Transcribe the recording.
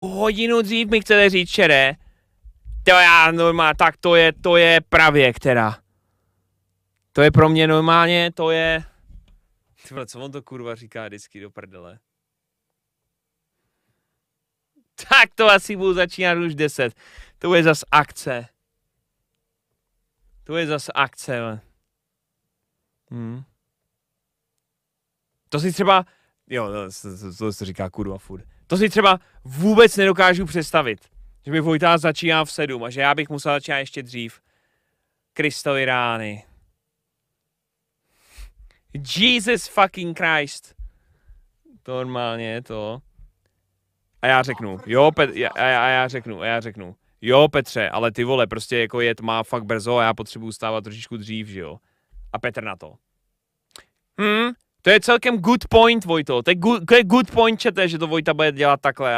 hodinu dřív mi chcete říct čere. To já normálně, tak to je, to je pravěk která. To je pro mě normálně, to je... Tyhle, co on to kurva říká vždycky do prdele? Tak to asi budu začínat už 10. To je zas akce. To je zas akce, Hmm. To si třeba, Jo, no, to, to, to se říká kurva furt. To si třeba vůbec nedokážu představit, že by Vojta začíná v sedm a že já bych musel začít ještě dřív. Kristovi rány. Jesus fucking Christ. To normálně je to. A já řeknu, jo, Pet, a, já, a já řeknu, a já řeknu, jo Petře, ale ty vole, prostě jako je tma fakt brzo a já potřebuju stávat trošičku dřív, že jo. A Petr na to. Hm, to je celkem good point, Vojto. To je good, to je good point, čete, že to Vojta bude dělat takhle.